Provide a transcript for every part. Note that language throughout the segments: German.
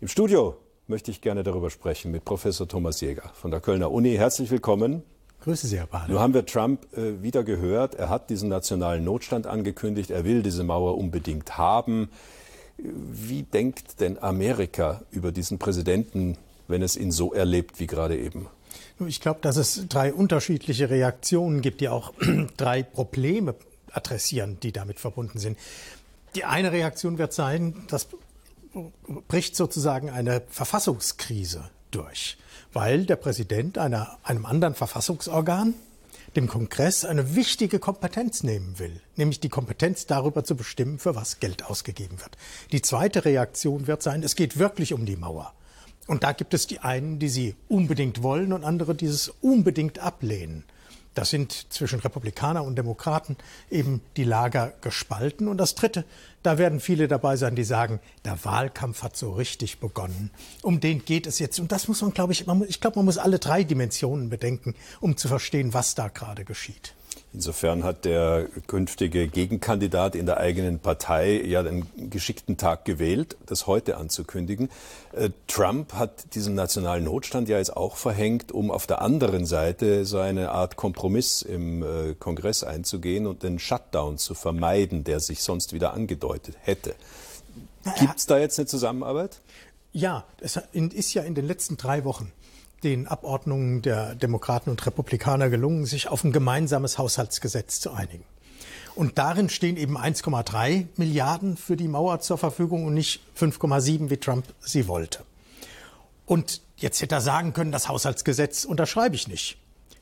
Im Studio möchte ich gerne darüber sprechen mit Professor Thomas Jäger von der Kölner Uni. Herzlich willkommen. Grüße Sie, Herr Bahn. Nun haben wir Trump äh, wieder gehört. Er hat diesen nationalen Notstand angekündigt. Er will diese Mauer unbedingt haben. Wie denkt denn Amerika über diesen Präsidenten, wenn es ihn so erlebt wie gerade eben? Ich glaube, dass es drei unterschiedliche Reaktionen gibt, die auch drei Probleme adressieren, die damit verbunden sind. Die eine Reaktion wird sein, dass bricht sozusagen eine Verfassungskrise durch, weil der Präsident einer, einem anderen Verfassungsorgan, dem Kongress, eine wichtige Kompetenz nehmen will, nämlich die Kompetenz darüber zu bestimmen, für was Geld ausgegeben wird. Die zweite Reaktion wird sein, es geht wirklich um die Mauer. Und da gibt es die einen, die sie unbedingt wollen und andere, die es unbedingt ablehnen. Das sind zwischen Republikaner und Demokraten eben die Lager gespalten. Und das Dritte, da werden viele dabei sein, die sagen, der Wahlkampf hat so richtig begonnen. Um den geht es jetzt. Und das muss man, glaube ich, man, ich glaube, man muss alle drei Dimensionen bedenken, um zu verstehen, was da gerade geschieht. Insofern hat der künftige Gegenkandidat in der eigenen Partei ja den geschickten Tag gewählt, das heute anzukündigen. Äh, Trump hat diesen nationalen Notstand ja jetzt auch verhängt, um auf der anderen Seite so eine Art Kompromiss im äh, Kongress einzugehen und den Shutdown zu vermeiden, der sich sonst wieder angedeutet hätte. Gibt es da jetzt eine Zusammenarbeit? Ja, es ist ja in den letzten drei Wochen den Abordnungen der Demokraten und Republikaner gelungen, sich auf ein gemeinsames Haushaltsgesetz zu einigen. Und darin stehen eben 1,3 Milliarden für die Mauer zur Verfügung und nicht 5,7, wie Trump sie wollte. Und jetzt hätte er sagen können, das Haushaltsgesetz unterschreibe ich nicht.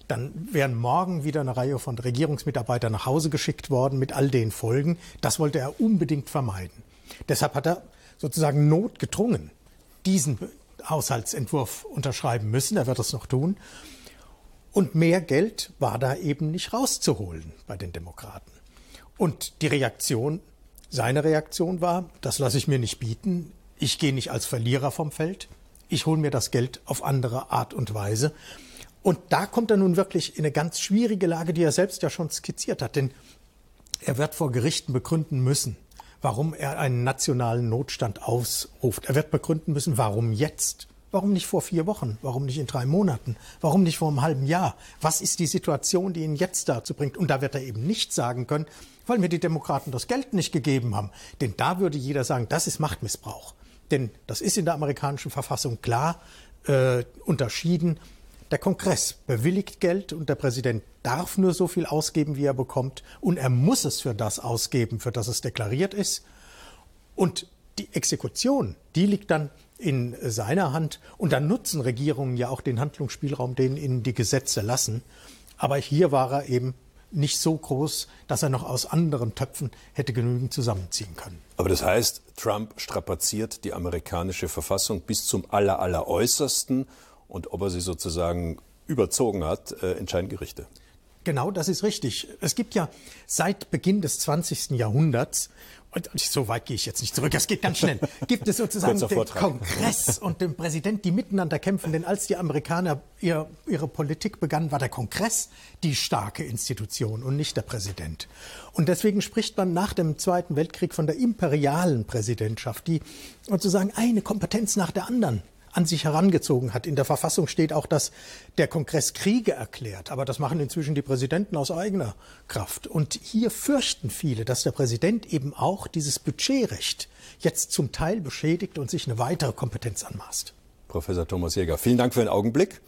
Dann wären morgen wieder eine Reihe von Regierungsmitarbeitern nach Hause geschickt worden mit all den Folgen. Das wollte er unbedingt vermeiden. Deshalb hat er sozusagen notgedrungen diesen Haushaltsentwurf unterschreiben müssen. Er wird es noch tun. Und mehr Geld war da eben nicht rauszuholen bei den Demokraten. Und die Reaktion, seine Reaktion war, das lasse ich mir nicht bieten. Ich gehe nicht als Verlierer vom Feld. Ich hole mir das Geld auf andere Art und Weise. Und da kommt er nun wirklich in eine ganz schwierige Lage, die er selbst ja schon skizziert hat. Denn er wird vor Gerichten begründen müssen, warum er einen nationalen Notstand ausruft. Er wird begründen müssen, warum jetzt? Warum nicht vor vier Wochen? Warum nicht in drei Monaten? Warum nicht vor einem halben Jahr? Was ist die Situation, die ihn jetzt dazu bringt? Und da wird er eben nicht sagen können, weil mir die Demokraten das Geld nicht gegeben haben. Denn da würde jeder sagen, das ist Machtmissbrauch. Denn das ist in der amerikanischen Verfassung klar äh, unterschieden der Kongress bewilligt Geld und der Präsident darf nur so viel ausgeben, wie er bekommt. Und er muss es für das ausgeben, für das es deklariert ist. Und die Exekution, die liegt dann in seiner Hand. Und dann nutzen Regierungen ja auch den Handlungsspielraum, den ihnen die Gesetze lassen. Aber hier war er eben nicht so groß, dass er noch aus anderen Töpfen hätte genügend zusammenziehen können. Aber das heißt, Trump strapaziert die amerikanische Verfassung bis zum alleralleräußersten und ob er sie sozusagen überzogen hat, äh, entscheiden Gerichte. Genau, das ist richtig. Es gibt ja seit Beginn des 20. Jahrhunderts, und so weit gehe ich jetzt nicht zurück, das geht ganz schnell, gibt es sozusagen den Kongress und den Präsident, die miteinander kämpfen. Denn als die Amerikaner ihr, ihre Politik begannen, war der Kongress die starke Institution und nicht der Präsident. Und deswegen spricht man nach dem Zweiten Weltkrieg von der imperialen Präsidentschaft, die sozusagen eine Kompetenz nach der anderen an sich herangezogen hat. In der Verfassung steht auch, dass der Kongress Kriege erklärt, aber das machen inzwischen die Präsidenten aus eigener Kraft. Und hier fürchten viele, dass der Präsident eben auch dieses Budgetrecht jetzt zum Teil beschädigt und sich eine weitere Kompetenz anmaßt. Professor Thomas Jäger, vielen Dank für den Augenblick.